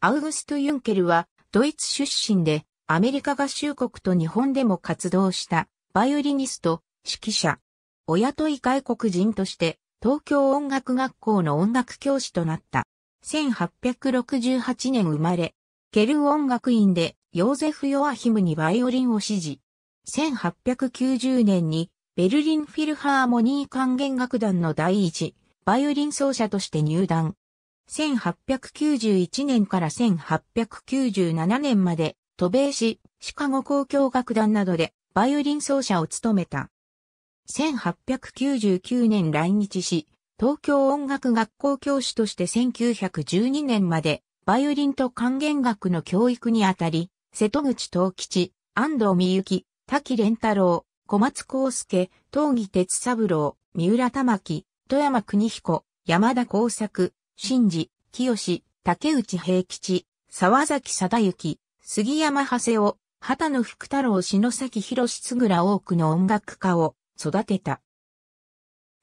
アウグスト・ユンケルはドイツ出身でアメリカ合衆国と日本でも活動したバイオリニスト、指揮者、親とい外国人として東京音楽学校の音楽教師となった。1868年生まれ、ケル音楽院でヨーゼフ・ヨアヒムにバイオリンを指示。1890年にベルリンフィルハーモニー管弦楽団の第一、バイオリン奏者として入団。1891年から1897年まで、渡米し、シカゴ交響楽団などでバイオリン奏者を務めた。1899年来日し、東京音楽学校教師として1912年まで、バイオリンと管弦楽の教育にあたり、瀬戸口東吉、安藤美幸、滝蓮太郎、小松康介、東義哲三郎、三浦玉木、富山邦彦、山田耕作、新次、清、竹内平吉、沢崎貞幸、杉山長谷を、畑野福太郎篠崎博士ぐら多くの音楽家を育てた。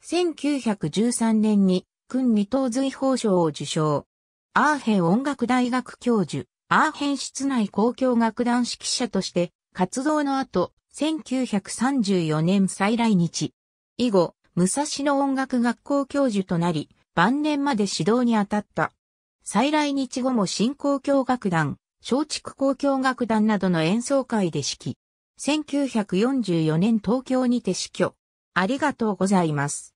1913年に、君二等随法賞を受賞。アーヘン音楽大学教授、アーヘン室内公共楽団指揮者として、活動の後、1934年再来日。以後、武蔵野音楽学校教授となり、晩年まで指導に当たった。再来日後も新交響楽団、松竹交響楽団などの演奏会で指揮。1944年東京にて死去。ありがとうございます。